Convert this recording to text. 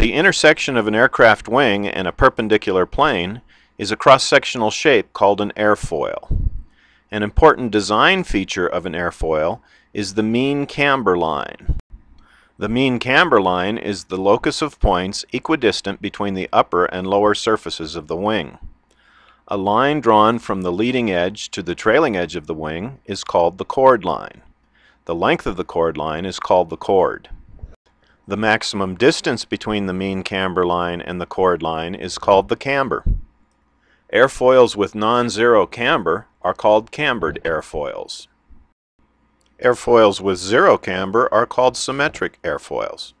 The intersection of an aircraft wing and a perpendicular plane is a cross-sectional shape called an airfoil. An important design feature of an airfoil is the mean camber line. The mean camber line is the locus of points equidistant between the upper and lower surfaces of the wing. A line drawn from the leading edge to the trailing edge of the wing is called the chord line. The length of the chord line is called the chord. The maximum distance between the mean camber line and the chord line is called the camber. Airfoils with non-zero camber are called cambered airfoils. Airfoils with zero camber are called symmetric airfoils.